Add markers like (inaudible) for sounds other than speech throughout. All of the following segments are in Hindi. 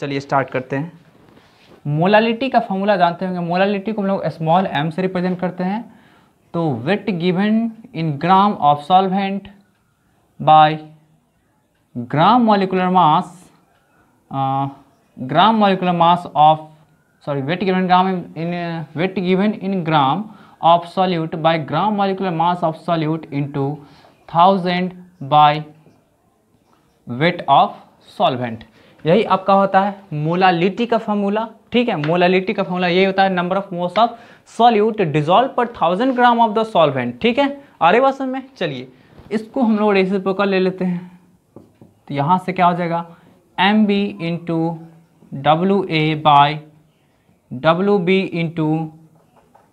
चलिए स्टार्ट करते हैं मोलालिटी का फॉर्मूला जानते होंगे मोलालिटी को हम लोग स्मॉल एम से रिप्रेजेंट करते हैं तो weight given in gram of solvent by gram molecular mass gram molecular mass of sorry weight given gram in weight given in gram of solute by gram molecular mass of solute into thousand by weight of solvent यही आपका होता है मोलालिटी का फॉर्मूला ठीक है मोलालिटी का फॉर्मूला यही होता है number of moles of solute dissolve पर thousand gram of the solvent ठीक है अरे वासन में चलिए इसको हम लोग रेसिप्रोकल ले लेते हैं तो यहाँ से क्या हो जाएगा M B into W A by W B into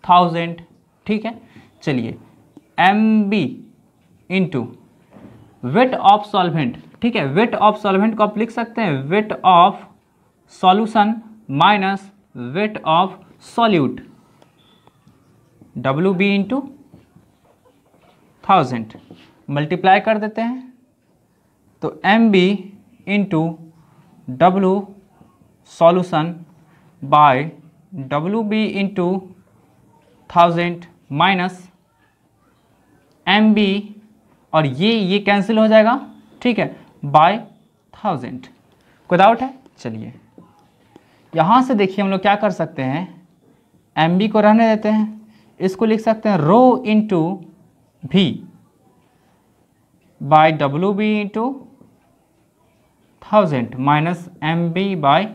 thousand ठीक है चलिए M B into weight of solvent ठीक है वेट ऑफ सॉल्वेंट को आप लिख सकते हैं weight of solution minus weight of solute W B into thousand multiply कर देते हैं तो M B into W solution by W B into thousand minus M B और ये ये कैंसिल हो जाएगा ठीक है बाय थाउजेंड कोई डाउट है चलिए यहाँ से देखिए हम लोग क्या कर सकते हैं एम बी को रहने देते हैं इसको लिख सकते हैं rho into V by W B into thousand minus M B by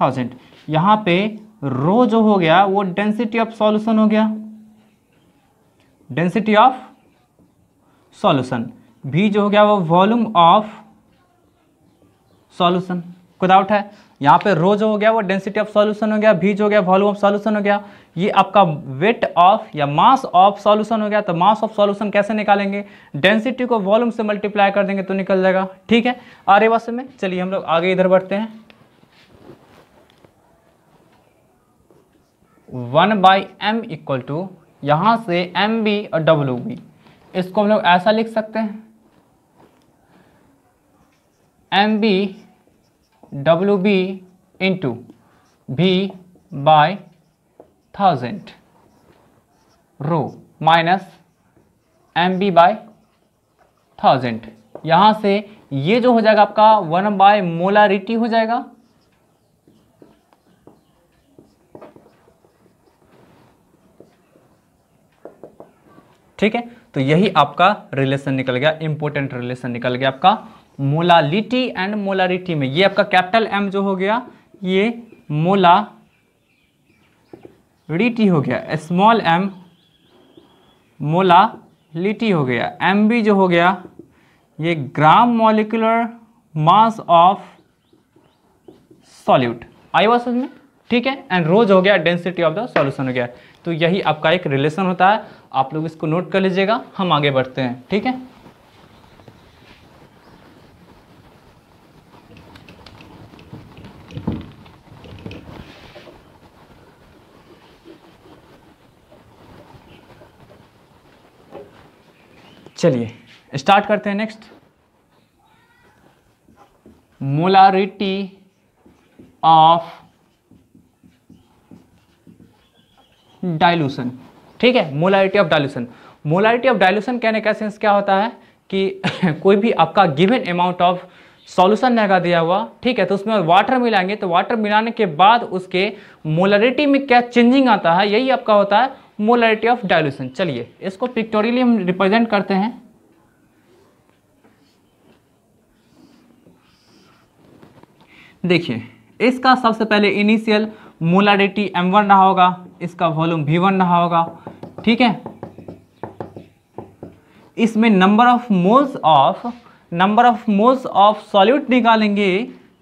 thousand यहाँ पे रो जो हो गया वो डेंसिटी ऑफ सॉल्यूशन हो गया डेंसिटी ऑफ सॉल्यूशन भी जो हो गया वो वॉल्यूम ऑफ सॉल्यूशन खुद आउट है यहाँ पे रो जो हो गया वो डेंसिटी ऑफ सॉल्यूशन हो गया भी जो हो गया वॉल्यूम ऑफ सॉल्यूशन हो गया ये आपका वेट ऑफ या मास ऑफ सॉल्यूशन हो गया तो मास ऑफ सॉल्यूशन कैसे निकालेंगे डेंसिटी को वॉल्यूम से मल्टीप्लाई कर देंगे तो निकल जाएगा ठीक है आ वास्तव में चलिए हम लोग आगे इधर बढ़ते हैं one by M equal to यहाँ से एम बी और डब्ल्यू बी इसको हम लोग ऐसा लिख सकते हैं M B W B into V by thousand rho minus M B by thousand यहाँ से ये जो हो जाएगा आपका वन बाय मोलारिटी हो जाएगा ठीक है तो यही आपका रिलेशन निकल गया इंपोर्टेंट रिलेशन निकल गया आपका मोलालिटी एंड मोलारिटी में ये आपका कैपिटल एम जो हो गया ये मोला रिटी हो गया स्मॉल एम मोला लिटी हो गया एम बी जो हो गया ये gram molecular mass of solute आई बात समझ में ठीक है एंड रोज हो गया डेंसिटी ऑफ द सॉल्यूशन हो गया तो यही आपका एक रिलेशन होता है आप लोग इसको नोट कर लीजिएगा हम आगे बढ़ते हैं ठीक है चलिए स्टार्ट करते हैं नेक्स्ट मोलारिटी ऑफ डाइल्यूशन ठीक है molarity of dilution molarity of dilution कहने का सेंस क्या होता है कि (laughs) कोई भी आपका गिवन अमाउंट ऑफ सॉल्यूशन रहेगा दिया हुआ ठीक है तो उसमें वाटर मिलाएंगे तो वाटर मिलाने के बाद उसके मोलरिटी में क्या चेंजिंग आता है यही आपका होता है मोलरिटी ऑफ डायलूशन चलिए इसको पिक्टोरियली हम रिप्रेजेंट करते हैं देखिए इसका सबसे पहले इनिशियल एम M1 रहा होगा इसका वॉल्यूम V1 रहा होगा ठीक है इसमें number of moles of number of moles of solute निकालेंगे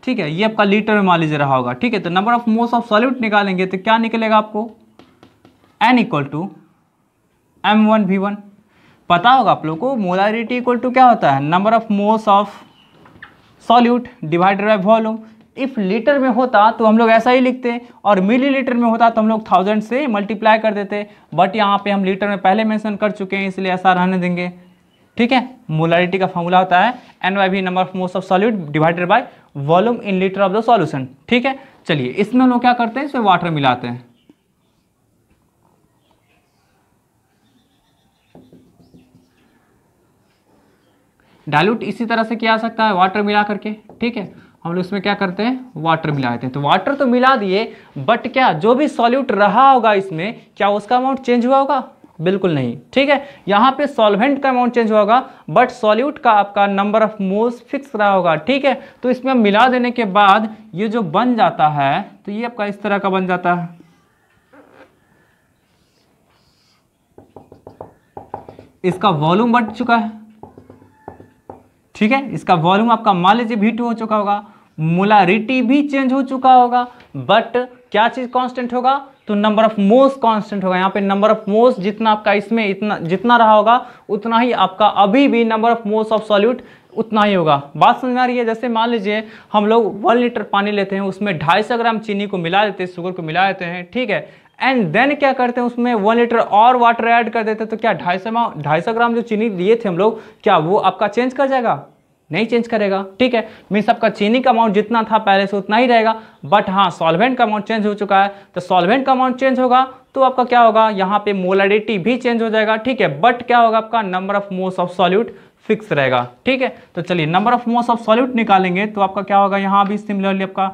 ठीक है ये आपका लीटर में मान लीजिए रहा होगा ठीक है तो number of moles of solute निकालेंगे तो क्या निकलेगा आपको N equal to M one V one पता होगा आप लोग को मोलारिटी इक्वल टू क्या होता है number of moles of solute divided by volume if litre में होता तो हम लोग ऐसा ही लिखते और मिली लीटर में होता तो हम लोग थाउजेंड से मल्टीप्लाई कर देते बट यहाँ पे हम लीटर में पहले मेंशन कर चुके हैं इसलिए ऐसा रहने देंगे ठीक है मोलारिटी का फॉर्मूला होता है n by V number of मोस्ट of solute divided by volume in litre of the solution ठीक है चलिए इसमें हम लोग क्या करते हैं इसमें वाटर मिलाते हैं डायलूट इसी तरह से किया जा सकता है वाटर मिला करके ठीक है हम लोग इसमें क्या करते हैं वाटर मिला देते हैं तो वाटर तो मिला दिए बट क्या जो भी सॉल्यूट रहा होगा इसमें क्या उसका अमाउंट चेंज हुआ होगा बिल्कुल नहीं ठीक है यहाँ पे सॉल्वेंट का अमाउंट चेंज होगा बट सॉल्यूट का आपका नंबर ऑफ मोल्स फिक्स रहा होगा ठीक है तो इसमें मिला देने के बाद ये जो बन जाता है तो ये आपका इस तरह का बन जाता है इसका वॉल्यूम बढ़ चुका है ठीक है इसका वॉल्यूम आपका मान लीजिए वी हो चुका होगा मोलारिटी भी चेंज हो चुका होगा बट क्या चीज़ कांस्टेंट होगा तो नंबर ऑफ मोस कांस्टेंट होगा यहाँ पे नंबर ऑफ मोस जितना आपका इसमें इतना जितना रहा होगा उतना ही आपका अभी भी number of moles of solute उतना ही होगा बात समझ में आ रही है जैसे मान लीजिए हम लोग वन लीटर पानी लेते हैं उसमें ढाई सौ ग्राम चीनी को मिला देते हैं शुगर को मिला देते हैं ठीक है एंड देन क्या करते हैं उसमें वन लीटर और वाटर ऐड कर देते हैं तो क्या ढाई सौ ढाई सौ ग्राम जो चीनी लिए थे हम लोग क्या वो आपका चेंज कर जाएगा नहीं चेंज करेगा ठीक है मीन्स आपका चीनी का अमाउंट जितना था पहले से उतना ही रहेगा बट हाँ सॉल्वेंट का अमाउंट चेंज हो चुका है तो सॉल्वेंट का अमाउंट चेंज होगा तो आपका क्या होगा यहाँ पे मोलाडिटी भी चेंज हो जाएगा ठीक है बट क्या होगा आपका number of moles of solute fix रहेगा ठीक है तो चलिए number of moles of solute निकालेंगे तो आपका क्या होगा यहाँ भी सिमिलरली आपका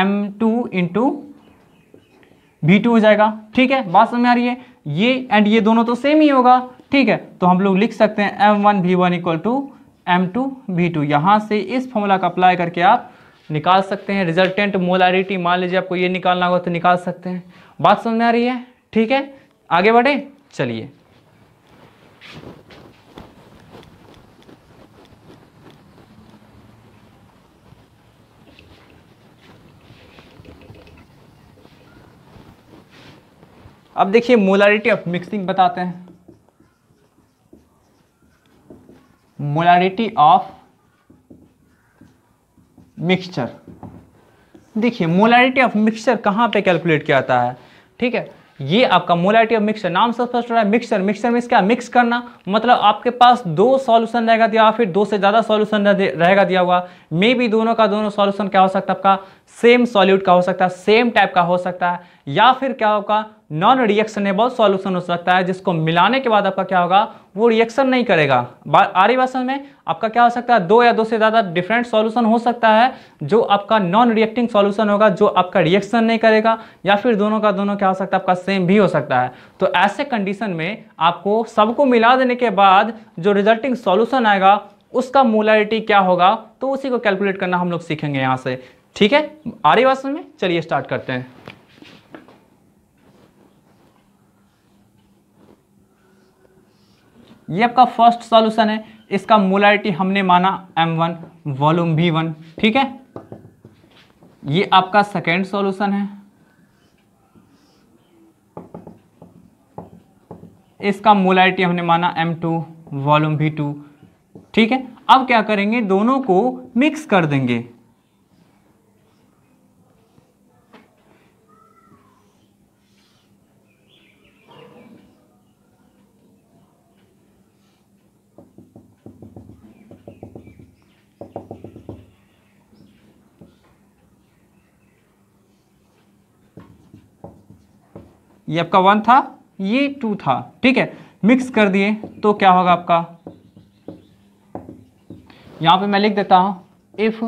M two into V two हो जाएगा ठीक है बात समझ में आ रही है ये एंड ये दोनों तो सेम ही होगा ठीक है तो हम लोग लिख सकते हैं M one V one equal to M two V two यहाँ से इस फॉर्मूला का अप्लाई करके आप निकाल सकते हैं रिजल्टेंट मोलारिटी मान लीजिए आपको ये निकालना होगा तो निकाल सकते हैं बात समझ में आ रही है ठीक है आगे बढ़े चलिए अब देखिए मोलारिटी ऑफ मिक्सिंग बताते हैं मोलारिटी ऑफ मिक्सचर देखिए मोलारिटी ऑफ मिक्सचर कहाँ पे कैलकुलेट किया जाता है ठीक है ये आपका मोलारिटी ऑफ मिक्सचर नाम से स्पष्ट हो रहा है मिक्सचर मिक्सचर में इसका मिक्स करना मतलब आपके पास दो सॉल्यूशन रहेगा दिया फिर दो से ज़्यादा सॉल्यूशन रहेगा दिया हुआ मे भी दोनों का दोनों सॉल्यूशन क्या हो सकता है आपका सेम सॉल्यूट का हो सकता है सेम टाइप का हो सकता है या फिर क्या होगा नॉन रिएक्शनेबल सॉल्यूशन हो सकता है जिसको मिलाने के बाद आपका क्या होगा वो रिएक्शन नहीं करेगा आ रही भाषण में आपका क्या हो सकता है दो या दो से ज़्यादा डिफरेंट सॉल्यूशन हो सकता है जो आपका नॉन रिएक्टिंग सॉल्यूशन होगा जो आपका रिएक्शन नहीं करेगा या फिर दोनों का दोनों क्या हो सकता है आपका सेम भी हो सकता है तो ऐसे कंडीशन में आपको सबको मिला देने के बाद जो रिजल्टिंग सॉल्यूशन आएगा उसका मोलारिटी क्या होगा तो उसी को कैलकुलेट करना हम लोग सीखेंगे यहाँ से ठीक है आ रही बात समझ में चलिए स्टार्ट करते हैं ये आपका फर्स्ट सॉल्यूशन है इसका मोलारिटी हमने माना M1 वॉल्यूम V1 ठीक है ये आपका सेकेंड सॉल्यूशन है इसका मोलारिटी हमने माना M2 वॉल्यूम V2 ठीक है अब क्या करेंगे दोनों को मिक्स कर देंगे ये आपका वन था ये टू था ठीक है मिक्स कर दिए तो क्या होगा आपका यहां पे मैं लिख देता हूं if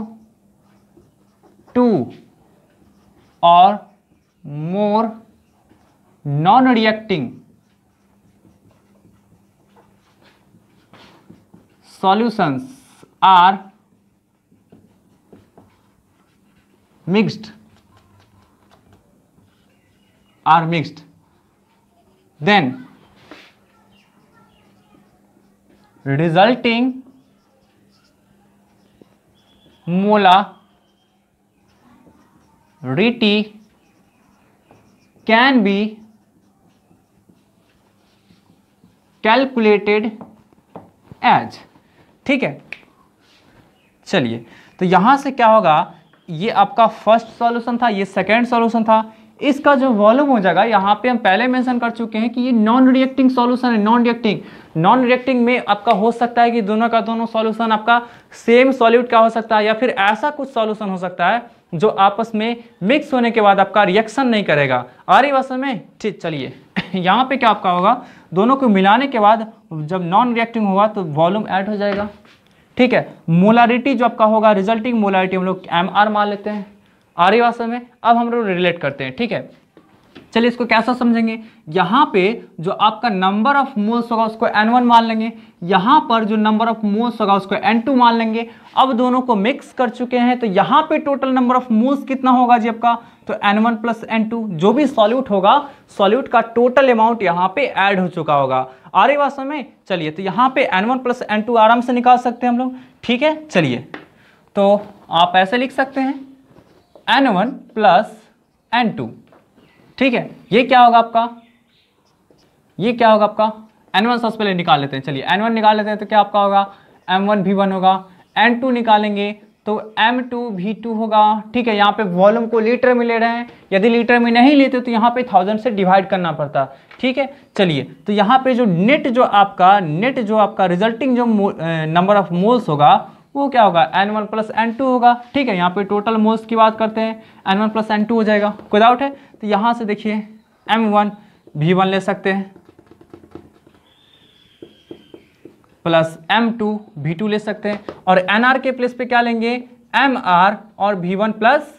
two or more non reacting solutions are mixed are mixed then resulting rt can be calculated as ठीक है चलिए तो यहां से क्या होगा ये आपका फर्स्ट सॉल्यूशन था ये सेकेंड सॉल्यूशन था इसका जो वॉल्यूम हो जाएगा यहाँ पे हम पहले मेंशन कर चुके हैं कि ये नॉन रिएक्टिंग सॉल्यूशन है नॉन रिएक्टिंग नॉन रिएक्टिंग में आपका हो सकता है कि दोनों का दोनों सॉल्यूशन आपका सेम सॉल्यूट का हो सकता है या फिर ऐसा कुछ सॉल्यूशन हो सकता है जो आपस में मिक्स होने के बाद आपका रिएक्शन नहीं करेगा आ रही वास्तव में ठीक चलिए (laughs) यहाँ पे क्या आपका होगा दोनों को मिलाने के बाद जब नॉन रिएक्टिंग होगा तो वॉल्यूम ऐड हो जाएगा ठीक है मोलारिटी जो आपका होगा रिजल्टिंग मोलारिटी हम लोग एम आर मान लेते हैं आर्य भाषा में अब हम लोग रिलेट करते हैं ठीक है चलिए इसको कैसा समझेंगे यहाँ पे जो आपका नंबर ऑफ मोल्स होगा उसको एन वन मान लेंगे यहाँ पर जो नंबर ऑफ मोल्स होगा उसको एन टू मान लेंगे अब दोनों को मिक्स कर चुके हैं तो यहाँ पे टोटल नंबर ऑफ मोल्स कितना होगा जी आपका तो n one plus n two जो भी सॉल्यूट होगा सॉल्यूट का टोटल अमाउंट यहाँ पे ऐड हो चुका होगा आ रही वास्तव में चलिए तो यहाँ पे n one plus n two आराम से निकाल सकते हैं हम लोग ठीक है चलिए तो आप ऐसे लिख सकते हैं n one plus n two ठीक है ये क्या होगा आपका ये क्या होगा आपका एन वन सबसे पहले निकाल लेते हैं चलिए एन वन निकाल लेते हैं तो क्या आपका होगा एम वन भी वन होगा एन टू निकालेंगे तो एम टू भी टू होगा ठीक है यहाँ पे वॉल्यूम को लीटर में ले रहे हैं यदि लीटर में नहीं लेते तो यहाँ पे थाउजेंड से डिवाइड करना पड़ता ठीक है चलिए तो यहाँ पे जो नेट जो आपका नेट जो आपका रिजल्टिंग जो नंबर ऑफ मोल्स होगा वो क्या होगा n one plus n two होगा ठीक है यहाँ पे टोटल मोल्स की बात करते हैं n one plus n two हो जाएगा कोई डाउट है तो यहाँ से देखिए एम वन भी वन ले सकते हैं plus M two V two ले सकते हैं और एन आर के प्लेस पे क्या लेंगे एम आर और भी वन प्लस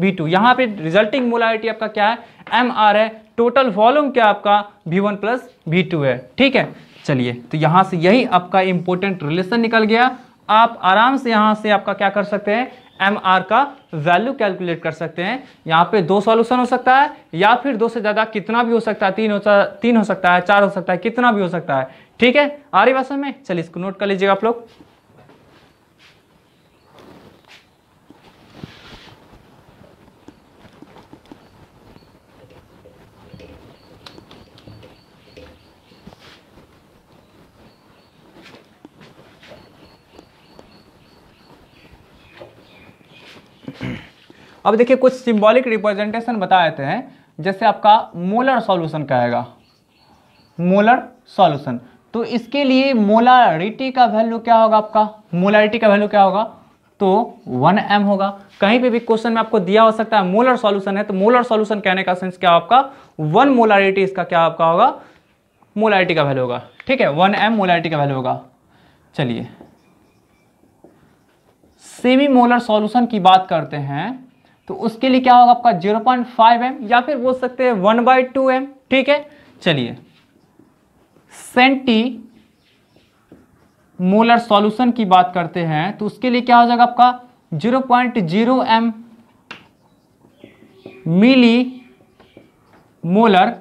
भी टू यहाँ पे रिजल्टिंग मोलारिटी आपका क्या है एम आर है टोटल वॉल्यूम क्या आपका भी वन प्लस भी टू है ठीक है चलिए तो यहाँ से यही आपका इंपॉर्टेंट रिलेशन निकल गया आप आराम से यहां से आपका क्या कर सकते हैं एम आर का वैल्यू कैलकुलेट कर सकते हैं यहां पे दो सॉल्यूशन हो सकता है या फिर दो से ज़्यादा कितना भी हो सकता है तीन हो तीन हो सकता है चार हो सकता है कितना भी हो सकता है ठीक है आ रही बात में चलिए इसको नोट कर लीजिएगा आप लोग अब देखिए कुछ सिंबॉलिक रिप्रेजेंटेशन बता देते हैं जैसे आपका मोलर सॉल्यूशन कहेगा मोलर सॉल्यूशन तो इसके लिए मोलारिटी का वैल्यू क्या होगा आपका मोलारिटी का वैल्यू क्या होगा तो एम होगा कहीं पे भी क्वेश्चन में आपको दिया हो सकता है मोलर सॉल्यूशन है तो मोलर सॉल्यूशन कहने का सेंस क्या आपका वन मोलारिटी इसका क्या आपका होगा मोलारिटी का वैल्यू होगा ठीक है वन एम मोलारिटी का वैल्यू होगा चलिए सेमी मोलर सॉल्यूशन की बात करते हैं तो उसके लिए क्या होगा आपका 0.5 एम या फिर बोल सकते हैं वन बाई टू एम ठीक है चलिए सेंटी मोलर सॉल्यूशन की बात करते हैं तो उसके लिए क्या हो जाएगा आपका 0.0 point zero M milli molar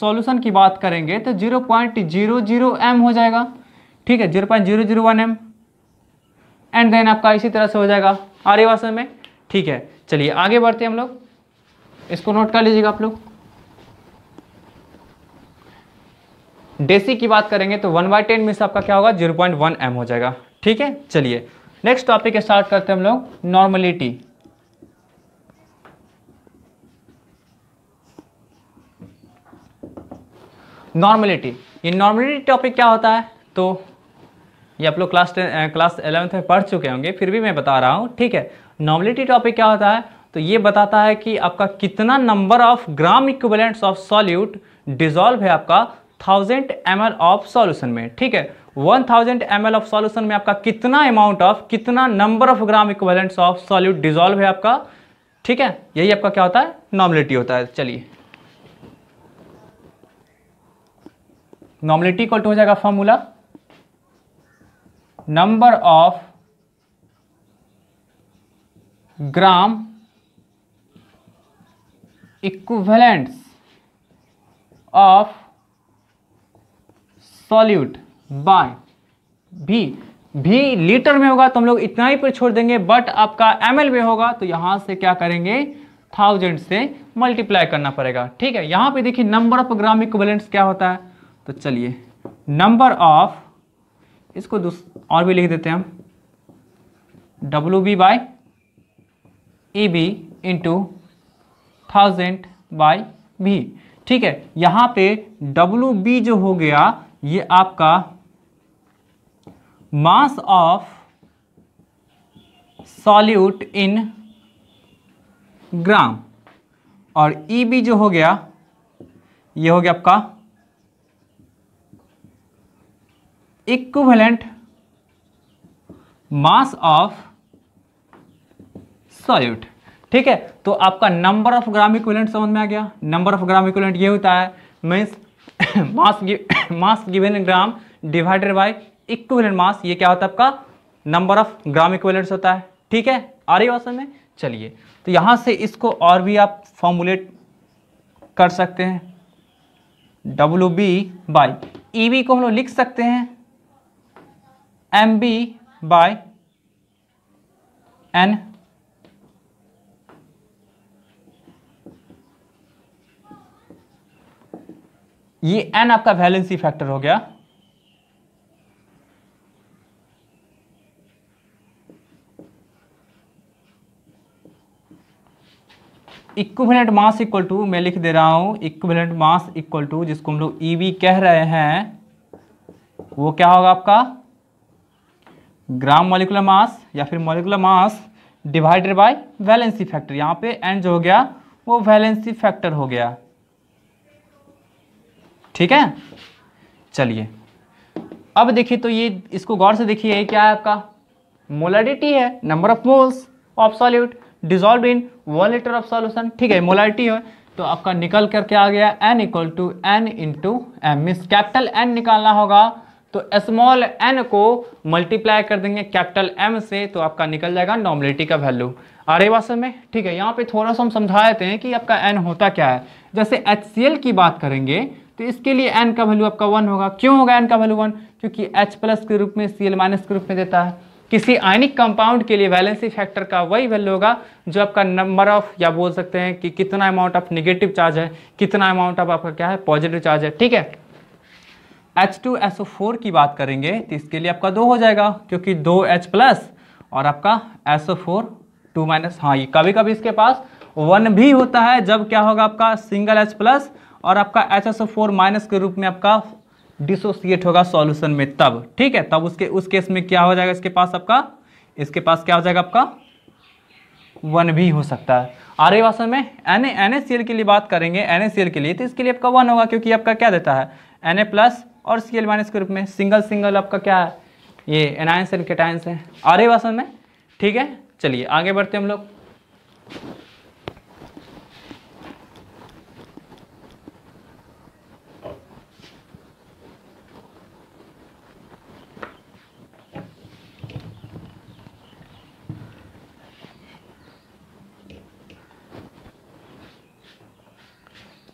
solution की बात करेंगे तो zero point zero zero M हो जाएगा ठीक है zero point zero zero one M and then आपका इसी तरह से हो जाएगा आर्य वासन में ठीक है चलिए आगे बढ़ते हैं हम लोग इसको नोट कर लीजिएगा आप लोग डेसी की बात करेंगे तो वन बाई टेन में से आपका क्या होगा जीरो पॉइंट वन एम हो जाएगा ठीक है चलिए नेक्स्ट टॉपिक स्टार्ट करते हैं हम लोग नॉर्मलिटी नॉर्मलिटी ये नॉर्मलिटी टॉपिक क्या होता है तो ये आप लोग क्लास टेन क्लास एलेवंथ में पढ़ चुके होंगे फिर भी मैं बता रहा हूँ ठीक है नॉर्मलिटी टॉपिक क्या होता है तो ये बताता है कि आपका कितना number of gram equivalents of solute dissolve है आपका थाउजेंड एम ऑफ सॉल्यूशन में ठीक है one thousand m of solution में आपका कितना अमाउंट ऑफ कितना number of gram equivalents of solute dissolve है आपका ठीक है यही आपका क्या होता है नॉर्मलिटी होता है चलिए नॉर्मलिटी कॉल्ट हो जाएगा formula number of gram equivalents of solute by V भी लीटर में होगा तो हम लोग इतना ही पर छोड़ देंगे बट आपका एम में होगा तो यहां से क्या करेंगे थाउजेंड से मल्टीप्लाई करना पड़ेगा ठीक है यहां पे देखिए नंबर ऑफ ग्राम इक्विवेलेंट्स क्या होता है तो चलिए नंबर ऑफ इसको और भी लिख देते हैं हम डब्लू B by E B into thousand by V ठीक है यहां पे डब्लू बी जो हो गया ये आपका मास ऑफ सॉल्यूट इन ग्राम और ई e बी जो हो गया ये हो गया आपका equivalent मास ऑफ सॉल्यूट ठीक है तो आपका नंबर ऑफ ग्राम इक्विवेलेंट समझ में आ गया नंबर ऑफ ग्राम इक्विवेलेंट ये होता है means mass mass given gram divided by equivalent mass ये क्या होता है आपका नंबर ऑफ ग्राम इक्विवेलेंट्स होता है ठीक है आ रही वास्तव में चलिए तो यहां से इसको और भी आप फॉर्मुलेट कर सकते हैं डब्ल्यू बी बाई ई को हम लोग लिख सकते हैं एम बी बाय एन ये एन आपका वैलेंसी फैक्टर हो गया इक्विवेलेंट मास इक्वल टू मैं लिख दे रहा हूं इक्विवेलेंट मास इक्वल टू जिसको हम लोग ईवी e कह रहे हैं वो क्या होगा आपका ग्राम मोलिकुलर मास या फिर molecular mass divided by valency factor यहाँ पे एन जो हो गया वो वैलेंसी फैक्टर हो गया ठीक है चलिए अब देखिए तो ये इसको गौर से देखिए क्या है आपका मोलाडिटी है number of moles of solute dissolve in one litre of solution ठीक है मोलाडिटी है तो आपका निकल करके आ गया N equal to n into M means capital N निकालना होगा तो स्मॉल एन को मल्टीप्लाई कर देंगे कैपिटल एम से तो आपका निकल जाएगा नॉर्मलिटी का वैल्यू आ रही वास्तव में ठीक है यहाँ पे थोड़ा सा हम समझा देते हैं कि आपका एन होता क्या है जैसे एच की बात करेंगे तो इसके लिए एन का वैल्यू आपका वन होगा क्यों होगा एन का वैल्यू वन क्योंकि एच प्लस के रूप में सी माइनस के रूप में देता है किसी आयनिक कंपाउंड के लिए वैलेंसी फैक्टर का वही वैल्यू होगा जो आपका नंबर ऑफ या बोल सकते हैं कि कितना अमाउंट ऑफ निगेटिव चार्ज है कितना अमाउंट ऑफ आपका क्या है पॉजिटिव चार्ज है ठीक है H2SO4 की बात करेंगे तो इसके लिए आपका दो हो जाएगा क्योंकि दो एच प्लस और आपका SO4 टू माइनस हाँ ये कभी कभी इसके पास वन भी होता है जब क्या होगा आपका सिंगल H प्लस और आपका एच एस फोर माइनस के रूप में आपका डिसोसिएट होगा सॉल्यूशन में तब ठीक है तब उसके उस केस में क्या हो जाएगा इसके पास आपका इसके पास क्या हो जाएगा आपका वन भी हो सकता है आर्य भाषा में एन एन के लिए बात करेंगे एन के लिए तो इसके लिए आपका वन होगा क्योंकि आपका क्या देता है एन ए प्लस और सी एल माइनस के रूप में सिंगल सिंगल आपका क्या है ये एनायंस एंड केटायंस है आ रही वासन में ठीक है चलिए आगे बढ़ते हम लोग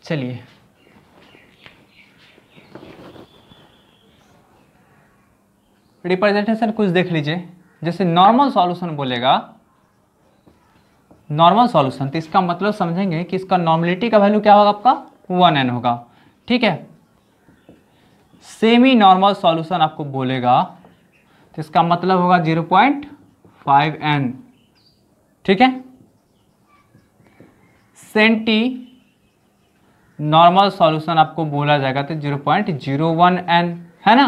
चलिए रिप्रेजेंटेशन कुछ देख लीजिए जैसे नॉर्मल सॉल्यूशन बोलेगा नॉर्मल सॉल्यूशन तो इसका मतलब समझेंगे कि इसका नॉर्मलिटी का वैल्यू क्या होगा आपका वन एन होगा ठीक है सेमी नॉर्मल सॉल्यूशन आपको बोलेगा तो इसका मतलब होगा जीरो पॉइंट फाइव एन ठीक है सेंटी नॉर्मल सॉल्यूशन आपको बोला जाएगा तो zero point zero one N है ना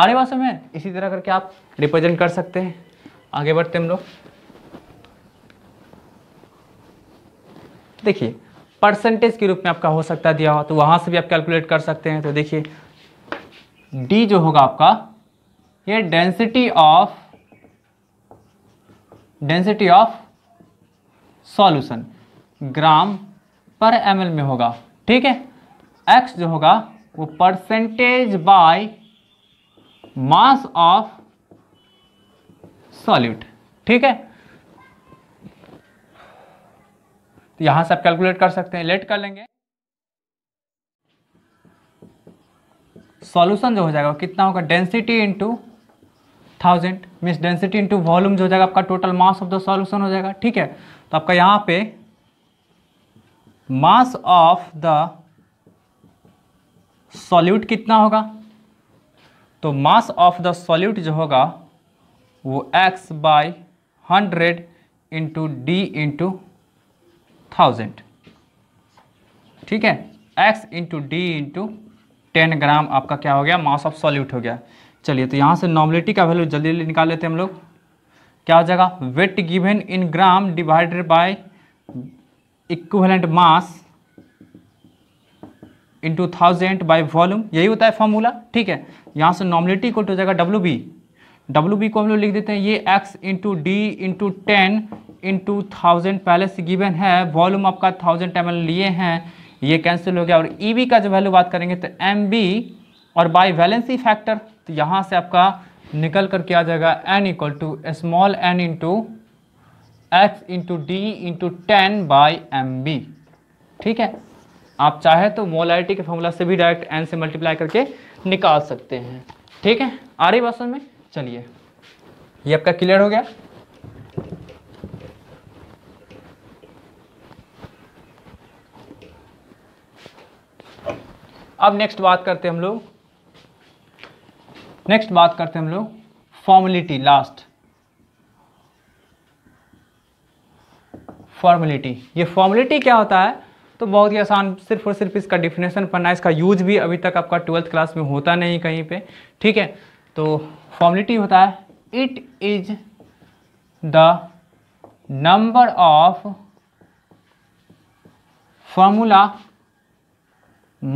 आ रहे वास्तव में इसी तरह करके आप रिप्रेजेंट कर सकते हैं आगे बढ़ते हम लोग देखिए परसेंटेज के रूप में आपका हो सकता दिया हो तो वहां से भी आप कैलकुलेट कर सकते हैं तो देखिए डी जो होगा आपका ये density of density of solution gram per m में होगा ठीक है एक्स जो होगा वो percentage by mass of solute ठीक है तो यहां से आप कैलकुलेट कर सकते हैं लेट कर लेंगे सॉल्यूशन जो हो जाएगा कितना होगा density into thousand means density into volume जो हो जाएगा आपका total mass of the solution हो जाएगा ठीक है तो आपका यहां पे मास ऑफ द सॉल्यूट कितना होगा तो मास ऑफ द सॉल्यूट जो होगा वो x by hundred into d into thousand ठीक है x into d into ten gram आपका क्या हो गया मास ऑफ सॉल्यूट हो गया चलिए तो यहाँ से नॉर्मलिटी का वैल्यू जल्दी निकाल लेते हैं हम लोग क्या हो जाएगा weight given in gram divided by equivalent mass into thousand by volume यही होता है फॉर्मूला ठीक है यहाँ से नॉर्मलिटी इक्वल हो जाएगा डब्ल्यू बी डब्ल्यू बी को हम लोग लिख देते हैं ये x into d into ten into thousand पहले से गिवन है वॉल्यूम आपका थाउजेंड एम लिए हैं ये कैंसिल हो गया और ई e बी का जो वैल्यू बात करेंगे तो एम बी और बाई वैलेंसी फैक्टर तो यहाँ से आपका निकल करके आ जाएगा N equal to small n into x into d into ten by M B ठीक है आप चाहे तो मोलाइटी के फॉर्मूला से भी डायरेक्ट एन से मल्टीप्लाई करके निकाल सकते हैं ठीक है आ रही बात समझ में चलिए ये आपका क्लियर हो गया अब नेक्स्ट बात करते हम लोग नेक्स्ट बात करते हम लोग फॉर्मेलिटी लास्ट फॉर्मेलिटी ये फॉर्मेलिटी क्या होता है तो बहुत ही आसान सिर्फ और सिर्फ इसका डिफिनेशन पढ़ना इसका यूज भी अभी तक आपका ट्वेल्थ क्लास में होता नहीं कहीं पे ठीक है तो फॉर्मलिटी होता है it is the number of formula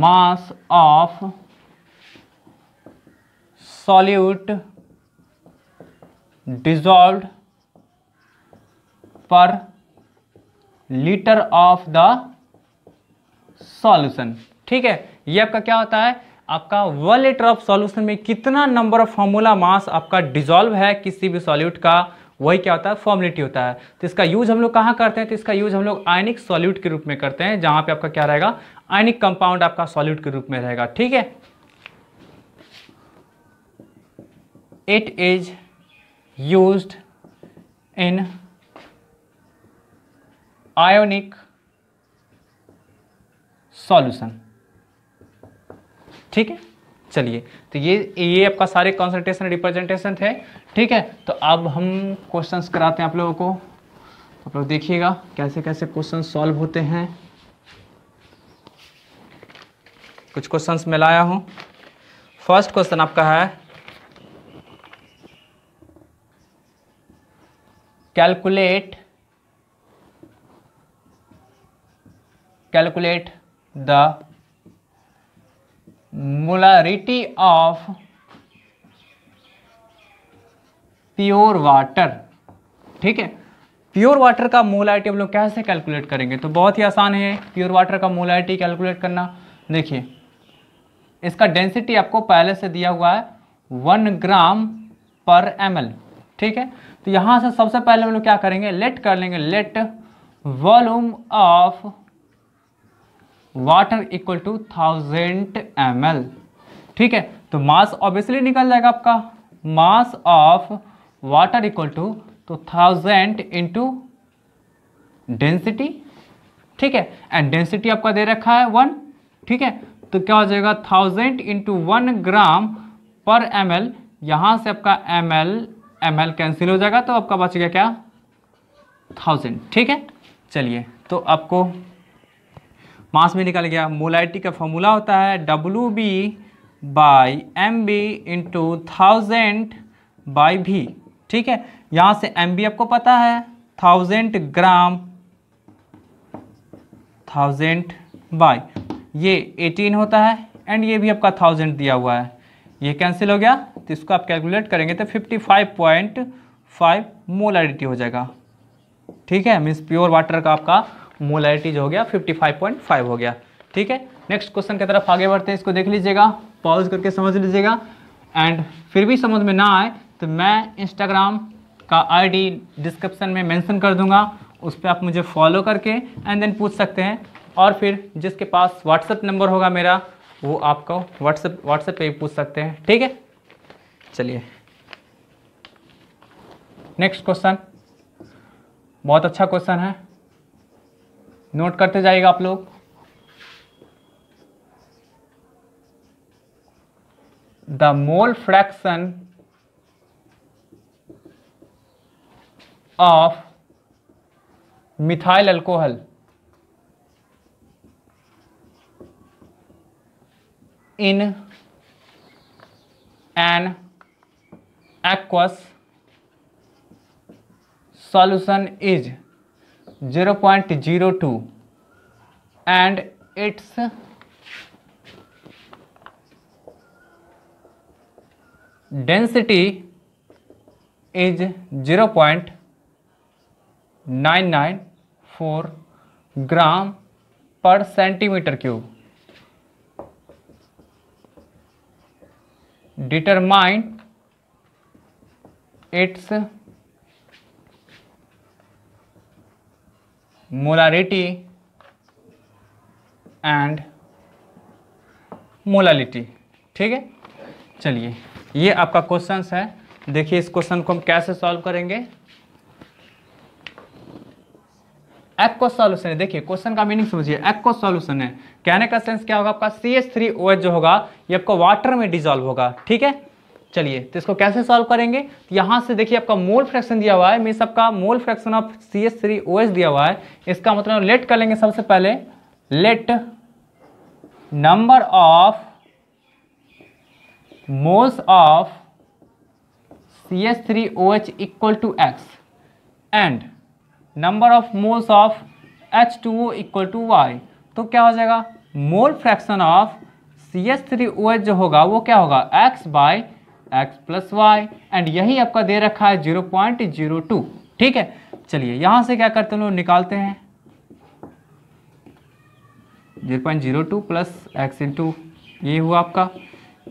mass of solute dissolve per litre of the solution ठीक है ये आपका क्या होता है आपका वन लीटर ऑफ सॉल्यूशन में कितना नंबर ऑफ फॉर्मूला मास आपका डिजोल्व है किसी भी सॉल्यूट का वही क्या होता है फॉर्मलिटी होता है तो इसका यूज हम लोग कहाँ करते हैं तो इसका यूज हम लोग आयनिक सॉल्यूट के रूप में करते हैं जहां पे आपका क्या रहेगा आयनिक कंपाउंड आपका सॉल्यूट के रूप में रहेगा ठीक है it is used in ionic solution ठीक है चलिए तो ये ये आपका सारे कॉन्सेंट्रेशन रिप्रेजेंटेशन थे ठीक है तो अब हम क्वेश्चंस कराते हैं आप लोगों को आप लोग देखिएगा कैसे कैसे क्वेश्चन सॉल्व होते हैं कुछ क्वेश्चंस मैं लाया हूँ फर्स्ट क्वेश्चन आपका है calculate calculate the molarity of pure water ठीक है प्योर वाटर का मोलाइटी हम लोग कैसे कैलकुलेट करेंगे तो बहुत ही आसान है प्योर वाटर का मोलाइटी कैलकुलेट करना देखिए इसका डेंसिटी आपको पहले से दिया हुआ है वन ग्राम पर एम ठीक है तो यहां से सबसे पहले हम लोग क्या करेंगे लेट कर लेंगे let volume of water equal to thousand m ठीक है तो मास ऑब्वियसली निकल जाएगा आपका mass of water equal to तो थाउजेंड इंटू डेंसिटी ठीक है एंड डेंसिटी आपका दे रखा है वन ठीक है तो क्या हो जाएगा thousand into one gram per M L यहाँ से आपका m L m L cancel हो जाएगा तो आपका बच गया क्या थाउजेंड ठीक है चलिए तो आपको मास भी निकल गया मोलाइटी का फॉर्मूला होता है डब्लू B by M B into thousand by V ठीक है यहाँ से एम बी आपको पता है थाउजेंड ग्राम थाउजेंड बाई ये एटीन होता है एंड ये भी आपका थाउजेंड दिया हुआ है ये कैंसिल हो गया तो इसको आप कैलकुलेट करेंगे तो fifty five point five molarity हो जाएगा ठीक है मीन्स प्योर वाटर का आपका मोलैरिटी जो हो गया 55.5 हो गया ठीक है नेक्स्ट क्वेश्चन की तरफ आगे बढ़ते हैं इसको देख लीजिएगा पॉज करके समझ लीजिएगा एंड फिर भी समझ में ना आए तो मैं इंस्टाग्राम का आईडी डिस्क्रिप्शन में मेंशन कर दूंगा उस पर आप मुझे फॉलो करके एंड देन पूछ सकते हैं और फिर जिसके पास व्हाट्सएप नंबर होगा मेरा वो आपको व्हाट्सएप व्हाट्सएप पे पूछ सकते हैं ठीक है चलिए नेक्स्ट क्वेश्चन बहुत अच्छा क्वेश्चन है नोट करते जाइएगा आप लोग the mole fraction of methyl alcohol in an aqueous solution is 0.02 and its density is 0.994 gram per centimeter cube. Determine its molarity and molality ठीक है चलिए ये आपका क्वेश्चन है देखिए इस क्वेश्चन को हम कैसे सॉल्व करेंगे एक् को सॉल्यूशन है देखिए क्वेश्चन का मीनिंग समझिए एक् को सॉल्यूशन है कहने का सेंस क्या होगा आपका C S three O H जो होगा ये आपको वाटर में डिजॉल्व होगा ठीक है चलिए तो इसको कैसे सॉल्व करेंगे तो यहाँ से देखिए आपका मोल फ्रैक्शन दिया हुआ है मीन्स आपका mole fraction of C S three O S दिया हुआ है इसका मतलब लेट कर लेंगे सबसे पहले let number of moles of C S three O H equal to x and number of moles of H two O equal to y तो क्या हो जाएगा mole fraction of C S three O H जो होगा वो क्या होगा x by x plus y and यही आपका दे रखा है जीरो पॉइंट जीरो टू ठीक है चलिए यहां से क्या करते हैं लोग निकालते हैं zero point zero two plus x into ये हुआ आपका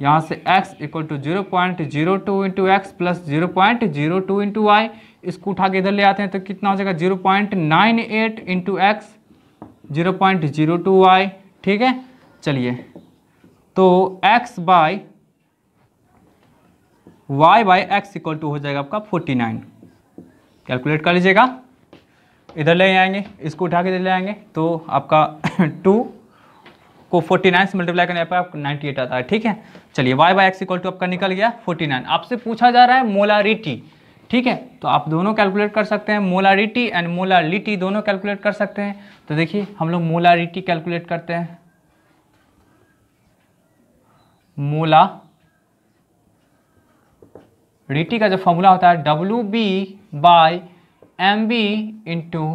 यहां से x equal to zero point zero two into x plus zero point zero two into y इसको उठा के इधर ले आते हैं तो कितना हो जाएगा zero point nine eight into x zero point zero two y ठीक है चलिए तो x by y by x equal to हो जाएगा आपका 49 कैलकुलेट कर लीजिएगा इधर ले आएंगे इसको उठा के इधर ले आएंगे तो आपका (laughs) टू को 49 से मल्टीप्लाई करने पर आपको 98 आता है ठीक है चलिए y by x equal to आपका निकल गया 49 आपसे पूछा जा रहा है मोलारिटी ठीक है तो आप दोनों कैलकुलेट कर सकते हैं मोलारिटी एंड मोलारिटी दोनों कैलकुलेट कर सकते हैं तो देखिए हम लोग मोलारिटी कैलकुलेट करते हैं मोला रिटी का जो फॉर्मूला होता है डब्ल्यू B by M B into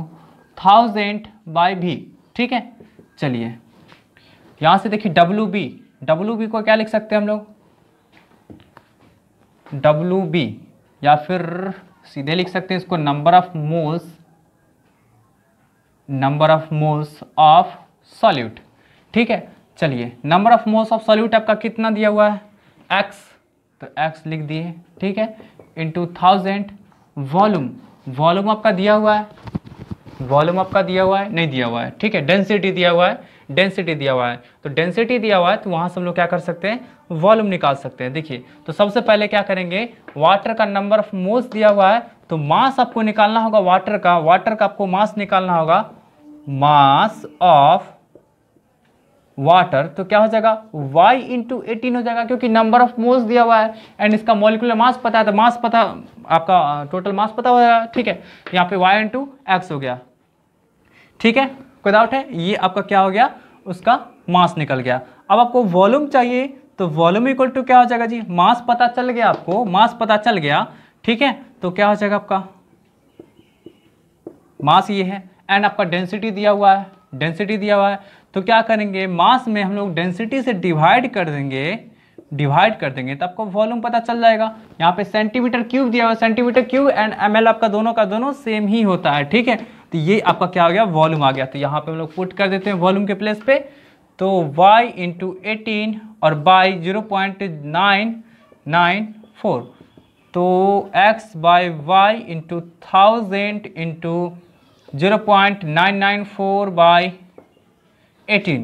thousand by V ठीक है चलिए यहाँ से देखिए डब्ल्यू बी डब्ल्यू बी को क्या लिख सकते हैं हम लोग डब्ल्यू बी या फिर सीधे लिख सकते हैं इसको number of moles number of moles of solute ठीक है चलिए number of moles of solute आपका कितना दिया हुआ है एक्स तो एक्स लिख दिए ठीक है इंटू थाउजेंड वॉल्यूम वॉल्यूम आपका दिया हुआ है वॉल्यूम आपका दिया हुआ है नहीं दिया हुआ है ठीक है डेंसिटी दिया हुआ है डेंसिटी दिया हुआ है तो डेंसिटी दिया हुआ है तो वहाँ से हम लोग क्या कर सकते हैं वॉल्यूम निकाल सकते हैं देखिए तो सबसे पहले क्या करेंगे वाटर का नंबर ऑफ मोल्स दिया हुआ है तो मास आपको निकालना होगा वाटर का वाटर का आपको मास निकालना होगा मास ऑफ वाटर तो क्या हो जाएगा y इंटू एटीन हो जाएगा क्योंकि नंबर ऑफ मोल्स दिया हुआ है एंड इसका मोलिकुलर मास पता है तो मास पता आपका टोटल मास पता हो जाएगा ठीक है यहाँ पे y इंटू एक्स हो गया ठीक है कोई डाउट है ये आपका क्या हो गया उसका मास निकल गया अब आपको वॉल्यूम चाहिए तो वॉल्यूम इक्वल टू क्या हो जाएगा जी मास पता चल गया आपको मास पता चल गया ठीक है तो क्या हो जाएगा आपका मास ये है एंड आपका डेंसिटी दिया हुआ है डेंसिटी दिया हुआ है तो क्या करेंगे मास में हम लोग डेंसिटी से डिवाइड कर देंगे डिवाइड कर देंगे तो आपको वॉल्यूम पता चल जाएगा यहाँ पे सेंटीमीटर क्यूब दिया हुआ सेंटीमीटर क्यूब एंड एम आपका दोनों का दोनों सेम ही होता है ठीक है तो ये आपका क्या हो गया वॉल्यूम आ गया तो यहाँ पे हम लोग पुट कर देते हैं वॉल्यूम के प्लेस पे तो y इंटू एटीन और by zero point nine nine four तो x by y into thousand into zero point nine nine four by eighteen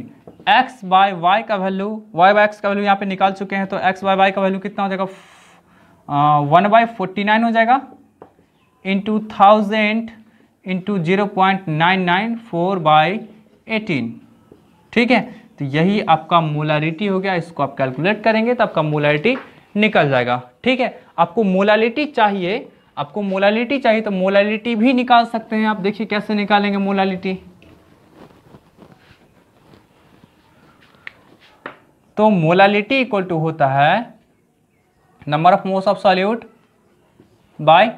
x by y का वैल्यू वाई बाय एक्स का वैल्यू यहाँ पे निकाल चुके हैं तो एक्स बाय वाई का वैल्यू कितना हो जाएगा वन बाई फोर्टी नाइन हो जाएगा into thousand into zero point nine nine four by eighteen ठीक है तो यही आपका मोलारिटी हो गया इसको आप कैलकुलेट करेंगे तो आपका मोलारिटी निकल जाएगा ठीक है आपको मोलालिटी चाहिए आपको मोलालिटी चाहिए तो मोलालिटी भी निकाल सकते हैं आप देखिए कैसे निकालेंगे मोलालिटी तो मोलालिटी इक्वल टू होता है number of moles of solute by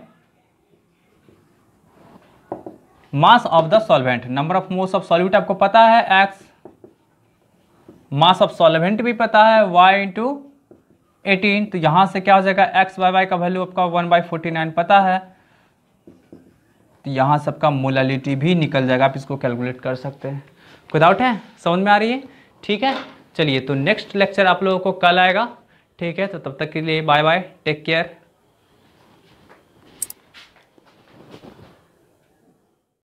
mass of the solvent number of moles of solute आपको पता है एक्स मास ऑफ सॉल्वेंट भी पता है वाई इंटू एटीन तो यहां से क्या हो जाएगा एक्स वाई वाई का वैल्यू आपका वन बाई फोर्टी नाइन पता है तो यहां से आपका मोलालिटी भी निकल जाएगा आप इसको कैलकुलेट कर सकते हैं कोई डाउट है समझ में आ रही है ठीक है चलिए तो नेक्स्ट लेक्चर आप लोगों को कल आएगा ठीक है तो तब तक के लिए बाय बाय टेक केयर